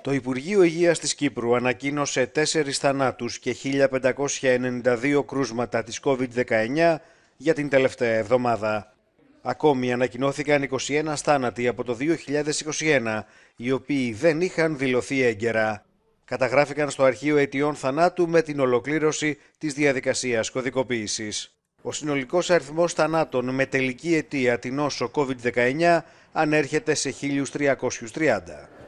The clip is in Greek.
Το Υπουργείο Υγείας της Κύπρου ανακοίνωσε 4 θανάτους και 1.592 κρούσματα της COVID-19 για την τελευταία εβδομάδα. Ακόμη ανακοινώθηκαν 21 θάνατοι από το 2021, οι οποίοι δεν είχαν δηλωθεί έγκαιρα. Καταγράφηκαν στο αρχείο αιτιών θανάτου με την ολοκλήρωση της διαδικασίας κωδικοποίησης. Ο συνολικός αριθμός θανάτων με τελική αιτία την οσο covid COVID-19 ανέρχεται σε 1.330.